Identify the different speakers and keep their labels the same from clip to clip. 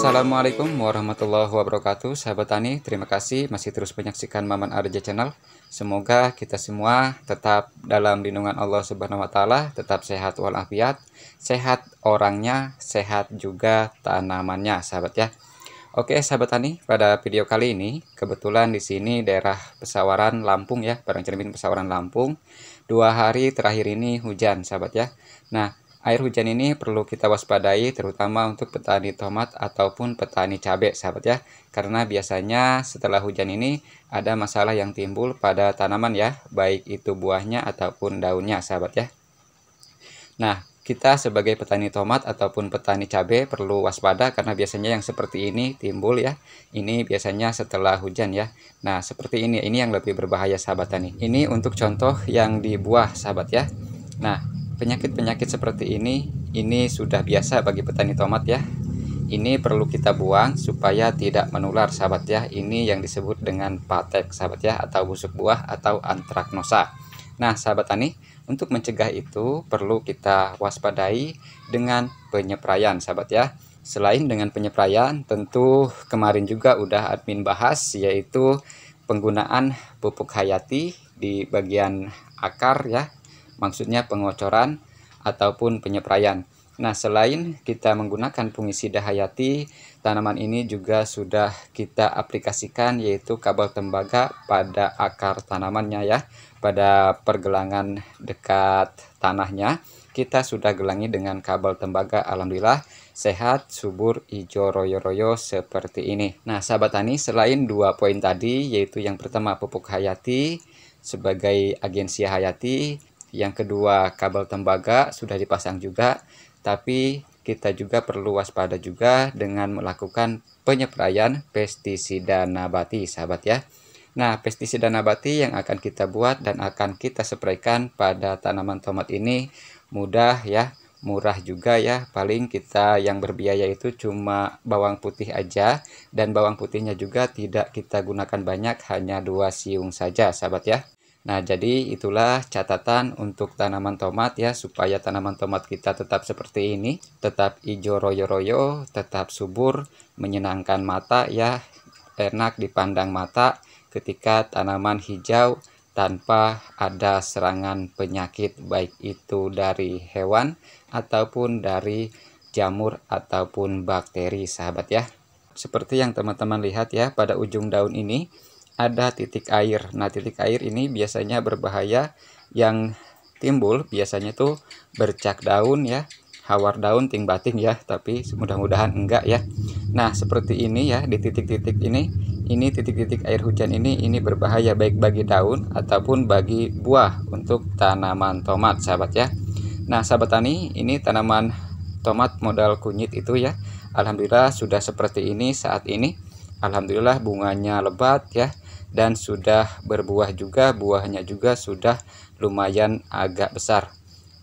Speaker 1: Assalamualaikum warahmatullahi wabarakatuh Sahabat Tani, terima kasih masih terus menyaksikan Maman Arja Channel Semoga kita semua tetap dalam lindungan Allah Subhanahu Wa Taala, Tetap sehat walafiat Sehat orangnya, sehat juga tanamannya sahabat ya Oke sahabat tani, pada video kali ini kebetulan di sini daerah Pesawaran Lampung ya, barang Cermin Pesawaran Lampung. Dua hari terakhir ini hujan sahabat ya. Nah Air hujan ini perlu kita waspadai terutama untuk petani tomat ataupun petani cabai sahabat ya karena biasanya setelah hujan ini ada masalah yang timbul pada tanaman ya baik itu buahnya ataupun daunnya sahabat ya. Nah kita sebagai petani tomat ataupun petani cabai perlu waspada karena biasanya yang seperti ini timbul ya. Ini biasanya setelah hujan ya. Nah seperti ini ini yang lebih berbahaya sahabat tani. Ini untuk contoh yang di buah sahabat ya. Nah penyakit-penyakit seperti ini ini sudah biasa bagi petani tomat ya ini perlu kita buang supaya tidak menular sahabat ya ini yang disebut dengan patek sahabat ya atau busuk buah atau antraknosa nah sahabat tani untuk mencegah itu perlu kita waspadai dengan penyeprayan sahabat ya selain dengan penyeprayan tentu kemarin juga udah admin bahas yaitu penggunaan pupuk hayati di bagian akar ya maksudnya pengocoran ataupun penyeprayan. Nah, selain kita menggunakan fungisida hayati, tanaman ini juga sudah kita aplikasikan yaitu kabel tembaga pada akar tanamannya ya, pada pergelangan dekat tanahnya. Kita sudah gelangi dengan kabel tembaga alhamdulillah sehat, subur, hijau, royo-royo seperti ini. Nah, sahabat tani, selain dua poin tadi yaitu yang pertama pupuk hayati sebagai agensi hayati, yang kedua kabel tembaga sudah dipasang juga tapi kita juga perlu waspada juga dengan melakukan penyepraian pestisida nabati sahabat ya nah pestisida nabati yang akan kita buat dan akan kita spraykan pada tanaman tomat ini mudah ya murah juga ya paling kita yang berbiaya itu cuma bawang putih aja dan bawang putihnya juga tidak kita gunakan banyak hanya dua siung saja sahabat ya Nah, jadi itulah catatan untuk tanaman tomat ya, supaya tanaman tomat kita tetap seperti ini, tetap hijau royo-royo, tetap subur, menyenangkan mata ya, enak dipandang mata ketika tanaman hijau tanpa ada serangan penyakit baik itu dari hewan ataupun dari jamur ataupun bakteri sahabat ya. Seperti yang teman-teman lihat ya pada ujung daun ini ada titik air. Nah, titik air ini biasanya berbahaya yang timbul biasanya tuh bercak daun ya, hawar daun ting bating ya, tapi mudah-mudahan enggak ya. Nah, seperti ini ya di titik-titik ini, ini titik-titik air hujan ini ini berbahaya baik bagi daun ataupun bagi buah untuk tanaman tomat, sahabat ya. Nah, sahabat tani, ini tanaman tomat modal kunyit itu ya. Alhamdulillah sudah seperti ini saat ini. Alhamdulillah bunganya lebat ya dan sudah berbuah juga buahnya juga sudah lumayan agak besar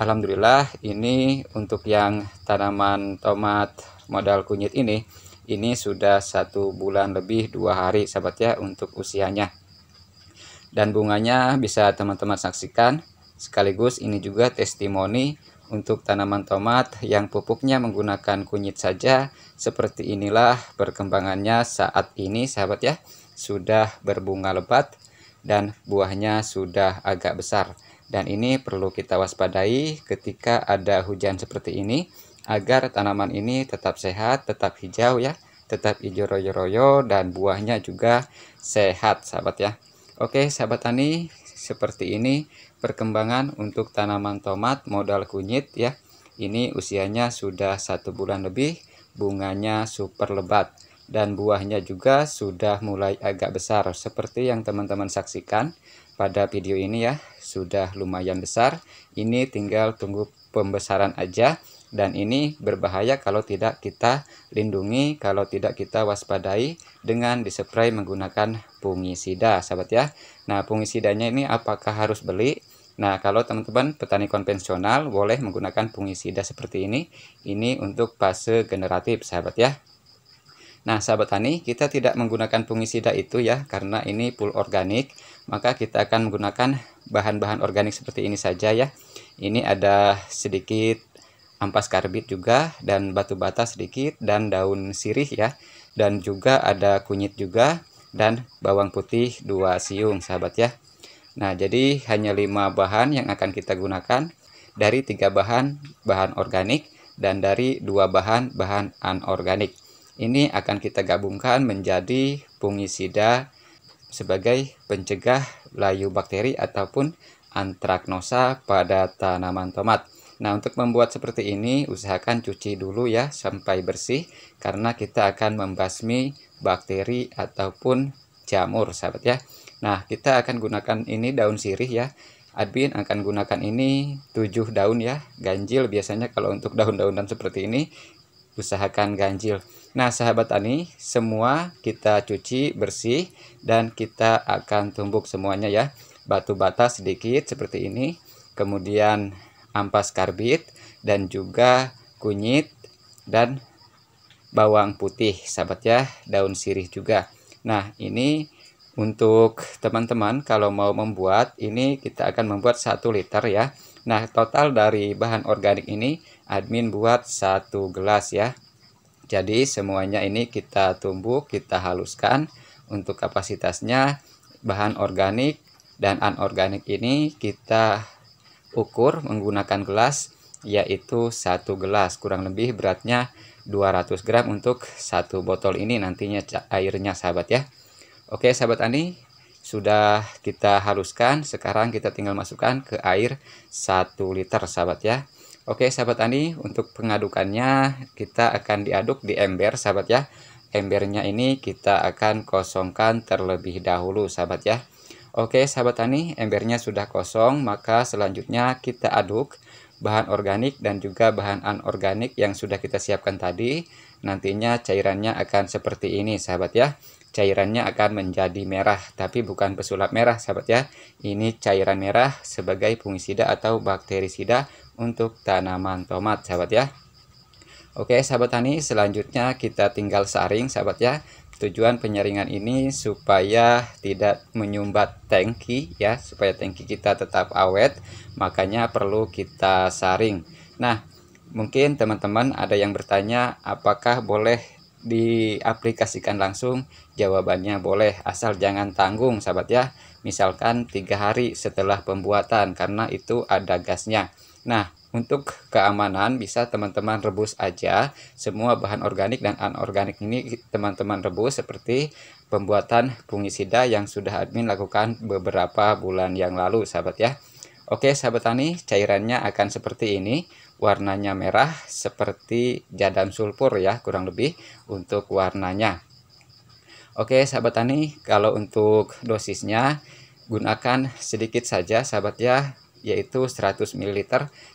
Speaker 1: Alhamdulillah ini untuk yang tanaman tomat modal kunyit ini ini sudah satu bulan lebih dua hari sahabat ya untuk usianya dan bunganya bisa teman-teman saksikan sekaligus ini juga testimoni untuk tanaman tomat yang pupuknya menggunakan kunyit saja seperti inilah perkembangannya saat ini sahabat ya sudah berbunga lebat dan buahnya sudah agak besar. Dan ini perlu kita waspadai ketika ada hujan seperti ini agar tanaman ini tetap sehat, tetap hijau ya, tetap hijau royo-royo dan buahnya juga sehat sahabat ya. Oke sahabat tani seperti ini perkembangan untuk tanaman tomat modal kunyit ya. Ini usianya sudah satu bulan lebih, bunganya super lebat dan buahnya juga sudah mulai agak besar seperti yang teman-teman saksikan pada video ini ya sudah lumayan besar ini tinggal tunggu pembesaran aja dan ini berbahaya kalau tidak kita lindungi, kalau tidak kita waspadai dengan dispray menggunakan fungisida, sahabat ya. Nah, fungisidanya ini apakah harus beli? Nah, kalau teman-teman petani konvensional boleh menggunakan fungisida seperti ini. Ini untuk fase generatif, sahabat ya. Nah, sahabat tani, kita tidak menggunakan fungisida itu ya, karena ini full organik, maka kita akan menggunakan bahan-bahan organik seperti ini saja ya. Ini ada sedikit ampas karbit juga, dan batu bata sedikit, dan daun sirih ya. Dan juga ada kunyit juga, dan bawang putih 2 siung sahabat ya. Nah, jadi hanya 5 bahan yang akan kita gunakan dari tiga bahan bahan organik dan dari dua bahan bahan anorganik. Ini akan kita gabungkan menjadi fungisida sebagai pencegah layu bakteri ataupun antraknosa pada tanaman tomat. Nah, untuk membuat seperti ini, usahakan cuci dulu ya sampai bersih karena kita akan membasmi bakteri ataupun jamur, sahabat ya. Nah, kita akan gunakan ini daun sirih ya. Admin akan gunakan ini 7 daun ya. Ganjil biasanya kalau untuk daun-daunan seperti ini usahakan ganjil. Nah, sahabat tani semua kita cuci bersih dan kita akan tumbuk semuanya ya. Batu bata sedikit seperti ini, kemudian ampas karbit dan juga kunyit dan bawang putih, sahabat ya, daun sirih juga. Nah, ini untuk teman-teman kalau mau membuat ini kita akan membuat 1 liter ya. Nah, total dari bahan organik ini admin buat satu gelas ya. Jadi semuanya ini kita tumbuk, kita haluskan untuk kapasitasnya bahan organik dan anorganik ini kita ukur menggunakan gelas yaitu satu gelas kurang lebih beratnya 200 gram untuk satu botol ini nantinya airnya sahabat ya Oke sahabat Ani sudah kita haluskan sekarang kita tinggal masukkan ke air satu liter sahabat ya Oke sahabat Ani, untuk pengadukannya kita akan diaduk di ember sahabat ya. Embernya ini kita akan kosongkan terlebih dahulu sahabat ya. Oke sahabat ani, embernya sudah kosong, maka selanjutnya kita aduk bahan organik dan juga bahan anorganik yang sudah kita siapkan tadi. Nantinya cairannya akan seperti ini sahabat ya. Cairannya akan menjadi merah, tapi bukan pesulap merah sahabat ya. Ini cairan merah sebagai fungisida atau bakterisida untuk tanaman tomat sahabat ya Oke sahabat tani selanjutnya kita tinggal saring sahabat ya tujuan penyaringan ini supaya tidak menyumbat tangki ya supaya tangki kita tetap awet makanya perlu kita saring nah mungkin teman-teman ada yang bertanya apakah boleh diaplikasikan langsung jawabannya boleh asal jangan tanggung sahabat ya misalkan tiga hari setelah pembuatan karena itu ada gasnya Nah, untuk keamanan bisa teman-teman rebus aja semua bahan organik dan anorganik ini teman-teman rebus seperti pembuatan fungisida yang sudah admin lakukan beberapa bulan yang lalu sahabat ya. Oke sahabat tani cairannya akan seperti ini warnanya merah seperti jadam sulfur ya kurang lebih untuk warnanya. Oke sahabat tani kalau untuk dosisnya gunakan sedikit saja sahabat ya yaitu 100 ml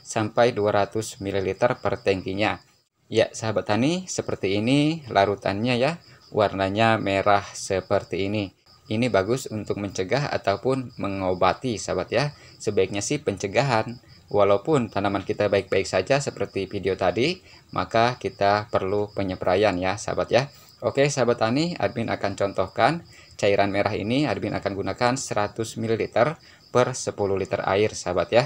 Speaker 1: sampai 200 ml per tangkinya. Ya, sahabat tani, seperti ini larutannya ya. Warnanya merah seperti ini. Ini bagus untuk mencegah ataupun mengobati, sahabat ya. Sebaiknya sih pencegahan. Walaupun tanaman kita baik-baik saja seperti video tadi, maka kita perlu penyepraian ya, sahabat ya. Oke, sahabat tani, admin akan contohkan cairan merah ini admin akan gunakan 100 ml per 10 liter air sahabat ya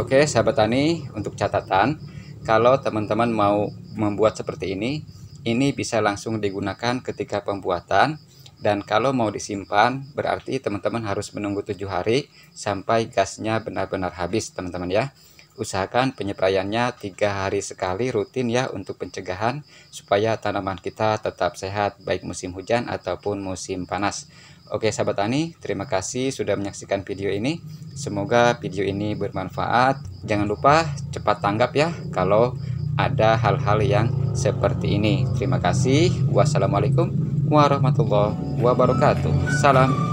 Speaker 1: Oke sahabat tani untuk catatan kalau teman-teman mau membuat seperti ini ini bisa langsung digunakan ketika pembuatan dan kalau mau disimpan berarti teman-teman harus menunggu 7 hari sampai gasnya benar-benar habis teman-teman ya usahakan penyepraiannya tiga hari sekali rutin ya untuk pencegahan supaya tanaman kita tetap sehat baik musim hujan ataupun musim panas Oke sahabat Tani, terima kasih sudah menyaksikan video ini. Semoga video ini bermanfaat. Jangan lupa cepat tanggap ya kalau ada hal-hal yang seperti ini. Terima kasih. Wassalamualaikum warahmatullahi wabarakatuh. Salam